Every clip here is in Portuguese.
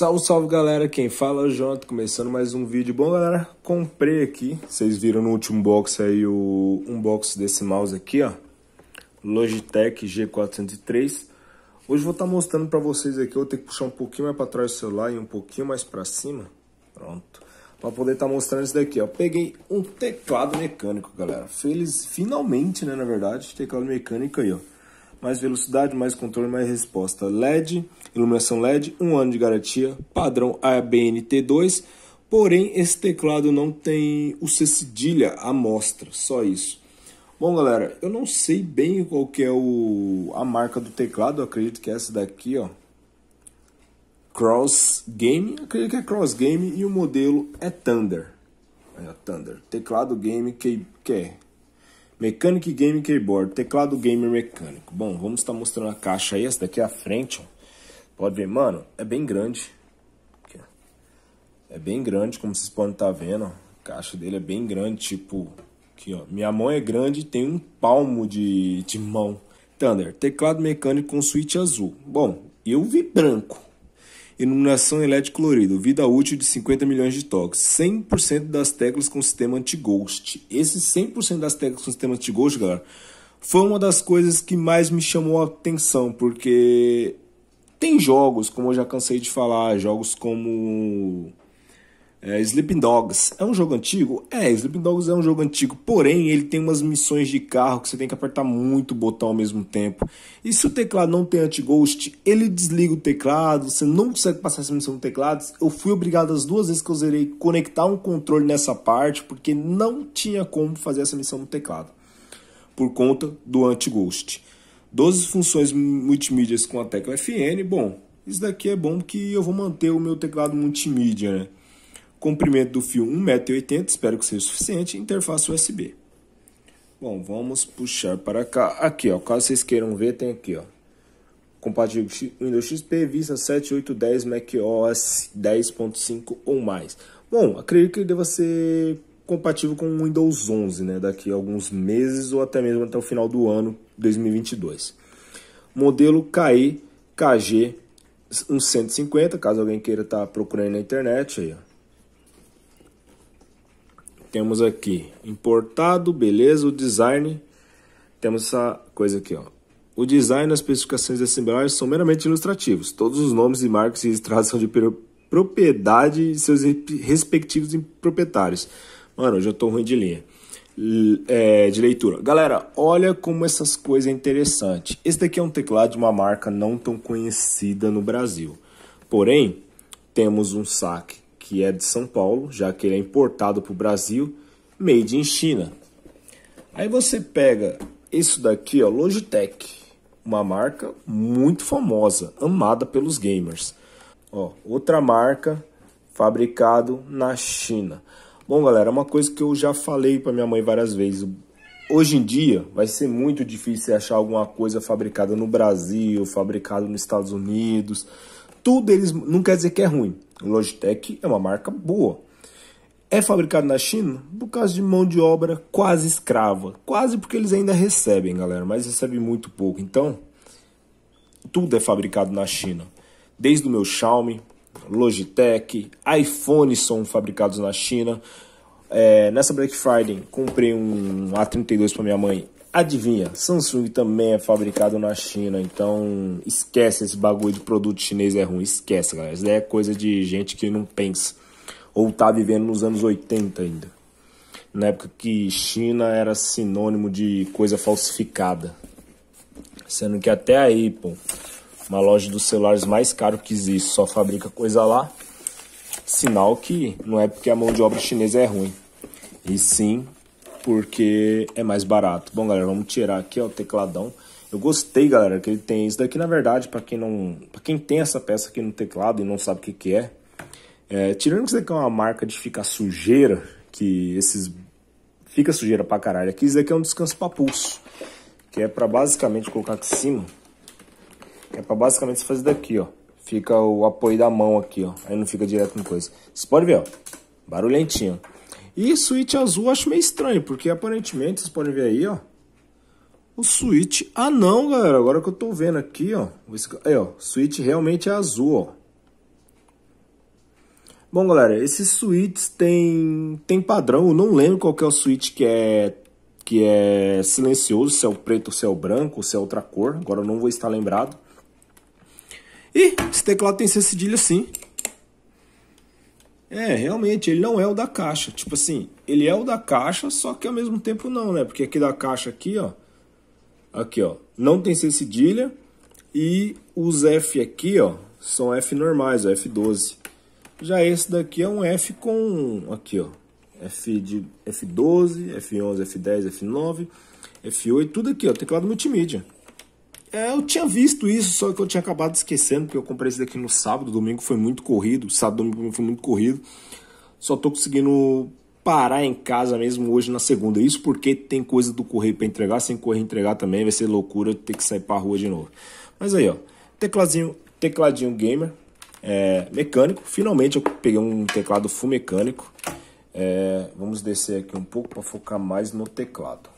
Salve, salve galera, quem fala é o começando mais um vídeo. Bom galera, comprei aqui, vocês viram no último box aí o unbox desse mouse aqui, ó. Logitech G403. Hoje vou estar tá mostrando para vocês aqui, eu vou ter que puxar um pouquinho mais para trás do celular e um pouquinho mais para cima. Pronto. Para poder estar tá mostrando isso daqui, ó. Peguei um teclado mecânico, galera. Feliz, finalmente, né, na verdade, teclado mecânico aí, ó mais velocidade, mais controle, mais resposta. LED, iluminação LED, um ano de garantia, padrão ABNT2. Porém, esse teclado não tem o C cedilha à mostra, só isso. Bom, galera, eu não sei bem qual que é o, a marca do teclado, eu acredito que é essa daqui, ó. Cross Game, acredito que é Cross Game e o modelo é Thunder. É Thunder, teclado game que, que é Mechanic Game Keyboard, teclado gamer mecânico. Bom, vamos estar tá mostrando a caixa aí, essa daqui é a frente, ó. Pode ver, mano, é bem grande. É bem grande, como vocês podem estar tá vendo, ó. A caixa dele é bem grande, tipo... Aqui, ó. Minha mão é grande e tem um palmo de, de mão. Thunder, teclado mecânico com switch azul. Bom, eu vi branco iluminação elétrica colorido, vida útil de 50 milhões de toques, 100% das teclas com sistema anti-ghost. Esse 100% das teclas com sistema anti-ghost, galera, foi uma das coisas que mais me chamou a atenção, porque tem jogos, como eu já cansei de falar, jogos como é, Sleeping Dogs é um jogo antigo? É, Sleeping Dogs é um jogo antigo, porém ele tem umas missões de carro que você tem que apertar muito botão ao mesmo tempo. E se o teclado não tem anti-ghost, ele desliga o teclado, você não consegue passar essa missão no teclado. Eu fui obrigado as duas vezes que eu zerei conectar um controle nessa parte, porque não tinha como fazer essa missão no teclado, por conta do anti-ghost. 12 funções multimídias com a tecla FN, bom, isso daqui é bom porque eu vou manter o meu teclado multimídia, né? Comprimento do fio 1,80m, espero que seja suficiente. Interface USB. Bom, vamos puxar para cá. Aqui, ó, caso vocês queiram ver, tem aqui, ó. Compatível Windows XP, Vista 7, 8, 10, Mac OS 10.5 ou mais. Bom, acredito que deva ser compatível com o Windows 11, né? Daqui a alguns meses ou até mesmo até o final do ano 2022. Modelo KI KG 150, caso alguém queira estar tá procurando na internet aí, ó. Temos aqui importado, beleza, o design. Temos essa coisa aqui, ó. O design e as especificações de embalagem são meramente ilustrativos. Todos os nomes e marcas registrados são de propriedade e seus respectivos proprietários. Mano, hoje eu tô ruim de linha. É, de leitura. Galera, olha como essas coisas é interessante. Esse daqui é um teclado de uma marca não tão conhecida no Brasil. Porém, temos um saque que é de São Paulo, já que ele é importado para o Brasil, made in China. Aí você pega isso daqui, ó, Logitech, uma marca muito famosa, amada pelos gamers. Ó, outra marca fabricado na China. Bom, galera, uma coisa que eu já falei para minha mãe várias vezes. Hoje em dia vai ser muito difícil achar alguma coisa fabricada no Brasil, fabricada nos Estados Unidos, tudo eles não quer dizer que é ruim. Logitech é uma marca boa. É fabricado na China por causa de mão de obra quase escrava. Quase porque eles ainda recebem, galera, mas recebem muito pouco. Então, tudo é fabricado na China. Desde o meu Xiaomi, Logitech, iPhones são fabricados na China. É, nessa Black Friday, comprei um A32 para minha mãe Adivinha, Samsung também é fabricado na China, então esquece esse bagulho de produto chinês é ruim, esquece, galera. Isso daí é coisa de gente que não pensa ou tá vivendo nos anos 80 ainda. Na época que China era sinônimo de coisa falsificada. Sendo que até aí, pô, uma loja dos celulares mais caro que existe, só fabrica coisa lá. Sinal que não é porque a mão de obra chinesa é ruim. E sim porque é mais barato. Bom, galera, vamos tirar aqui ó, o tecladão. Eu gostei, galera, que ele tem isso daqui, na verdade, para quem não, para quem tem essa peça aqui no teclado e não sabe o que que é, é tirando que isso daqui é uma marca de ficar sujeira, que esses fica sujeira pra caralho. Aqui isso daqui é um descanso para pulso, que é para basicamente colocar aqui em cima. É para basicamente você fazer daqui, ó. Fica o apoio da mão aqui, ó. Aí não fica direto com coisa. Você pode ver, ó. Barulhentinho. E suíte azul eu acho meio estranho, porque aparentemente, vocês podem ver aí, ó. O suíte Ah, não, galera. Agora que eu tô vendo aqui, ó. Aí, ó. Suíte realmente é azul, ó. Bom, galera, esses suítes tem, tem padrão. Eu não lembro qual é o suíte que é, que é silencioso, se é o preto, se é o branco, se é outra cor. Agora eu não vou estar lembrado. E esse teclado tem C cedilha sim. É, realmente, ele não é o da caixa. Tipo assim, ele é o da caixa, só que ao mesmo tempo não, né? Porque aqui da caixa aqui, ó. Aqui, ó. Não tem C cedilha. E os F aqui, ó, são F normais, ó, F12. Já esse daqui é um F com aqui, ó. F de F12, F11, F10, F9, F8, tudo aqui, ó, teclado multimídia. É, eu tinha visto isso, só que eu tinha acabado esquecendo, porque eu comprei esse daqui no sábado, domingo foi muito corrido, sábado, domingo foi muito corrido. Só tô conseguindo parar em casa mesmo hoje na segunda. Isso porque tem coisa do correio para entregar, sem correr entregar também, vai ser loucura ter que sair pra rua de novo. Mas aí, ó, tecladinho, tecladinho gamer, é, mecânico. Finalmente eu peguei um teclado full mecânico. É, vamos descer aqui um pouco para focar mais no teclado.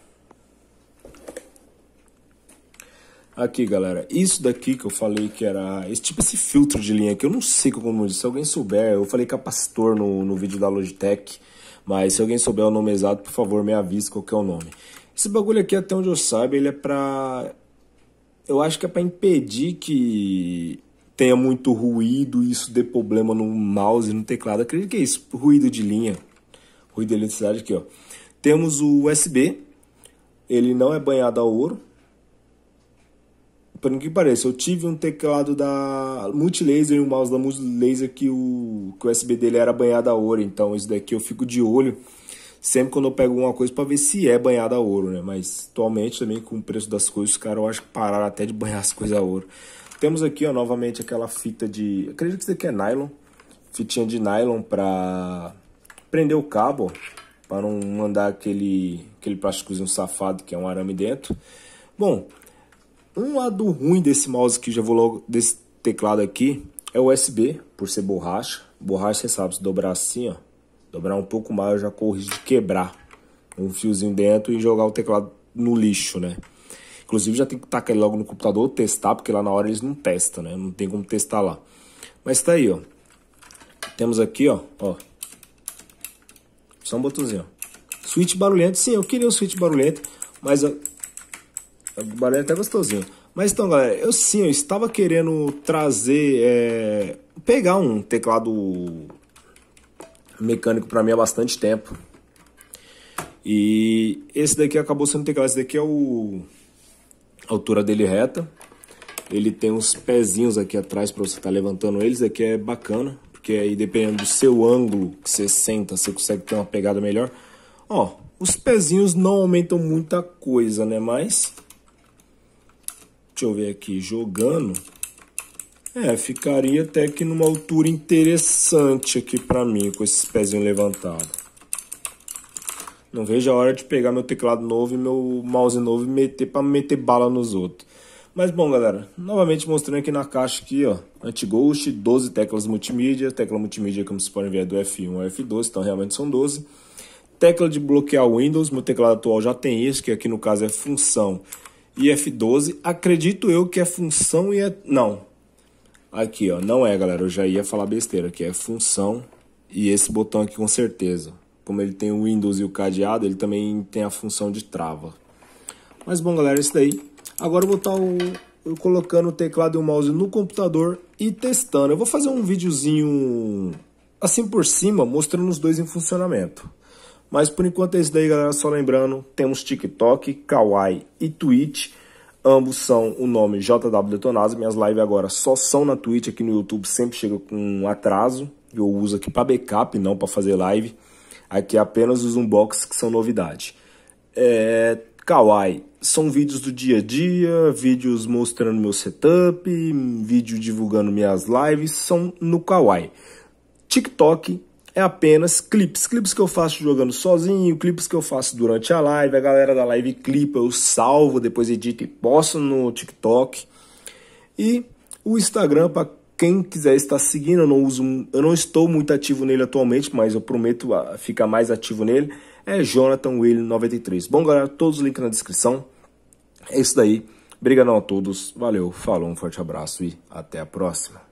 Aqui, galera, isso daqui que eu falei que era esse tipo esse filtro de linha que eu não sei como se alguém souber, eu falei capacitor no, no vídeo da Logitech, mas se alguém souber o nome exato, por favor, me avise qual que é o nome. Esse bagulho aqui, até onde eu saiba, ele é pra... Eu acho que é pra impedir que tenha muito ruído e isso dê problema no mouse e no teclado. acredito que é isso, ruído de linha, ruído de eletricidade aqui, ó. Temos o USB, ele não é banhado a ouro, por que pareça, eu tive um teclado da Multilaser e um mouse da Multilaser que o, que o USB dele era banhado a ouro, então isso daqui eu fico de olho sempre quando eu pego alguma coisa para ver se é banhada a ouro, né? Mas atualmente também com o preço das coisas, os caras eu acho que pararam até de banhar as coisas a ouro. Temos aqui, ó, novamente aquela fita de, acredito que isso daqui é nylon, fitinha de nylon para prender o cabo, para não mandar aquele aquele plásticozinho safado que é um arame dentro. Bom, um lado ruim desse mouse que já vou logo desse teclado aqui é o USB, por ser borracha. Borracha, você sabe, se dobrar assim, ó, dobrar um pouco mais, eu já corro de quebrar um fiozinho dentro e jogar o teclado no lixo, né? Inclusive já tem que tacar ele logo no computador testar, porque lá na hora eles não testam, né? Não tem como testar lá. Mas tá aí, ó. Temos aqui, ó, ó. Só um botãozinho, ó. Switch barulhento. Sim, eu queria um switch barulhento, mas o barulho é até gostosinho. Mas então, galera, eu sim, eu estava querendo trazer, é, pegar um teclado mecânico para mim há bastante tempo. E esse daqui acabou sendo teclado, esse daqui é o a altura dele reta. Ele tem uns pezinhos aqui atrás para você estar tá levantando eles, daqui é bacana, porque aí dependendo do seu ângulo que você senta, você consegue ter uma pegada melhor. Ó, os pezinhos não aumentam muita coisa, né, mas Deixa eu ver aqui, jogando. É, ficaria até que numa altura interessante aqui para mim, com esses pezinhos levantados. Não vejo a hora de pegar meu teclado novo e meu mouse novo e meter para meter bala nos outros. Mas bom, galera, novamente mostrando aqui na caixa aqui, ó, anti ghost, 12 teclas multimídia, tecla multimídia como vocês podem ver é do F1 ao F12, então realmente são 12. Tecla de bloquear Windows, meu teclado atual já tem isso, que aqui no caso é função e F12. Acredito eu que é função e é... Não. Aqui, ó. Não é, galera. Eu já ia falar besteira aqui. É função e esse botão aqui com certeza. Como ele tem o Windows e o cadeado, ele também tem a função de trava. Mas bom, galera, é isso daí. Agora eu vou tá estar colocando o teclado e o mouse no computador e testando. Eu vou fazer um videozinho assim por cima, mostrando os dois em funcionamento. Mas por enquanto é isso daí, galera. Só lembrando, temos TikTok, Kawaii e Twitch. Ambos são o nome JW Detonado Minhas lives agora só são na Twitch, aqui no YouTube sempre chega com atraso. Eu uso aqui para backup, não para fazer live. Aqui é apenas os unboxings que são novidade. É, Kawaii são vídeos do dia a dia, vídeos mostrando meu setup, vídeo divulgando minhas lives, são no Kawaii. TikTok é apenas clips. Clips que eu faço jogando sozinho, clips que eu faço durante a live. A galera da live clipa, eu salvo, depois edito e posto no TikTok. E o Instagram, para quem quiser estar seguindo, eu não, uso, eu não estou muito ativo nele atualmente, mas eu prometo ficar mais ativo nele. É Jonathan Will 93. Bom, galera, todos os links na descrição. É isso daí. Obrigadão a todos. Valeu, falou, um forte abraço e até a próxima.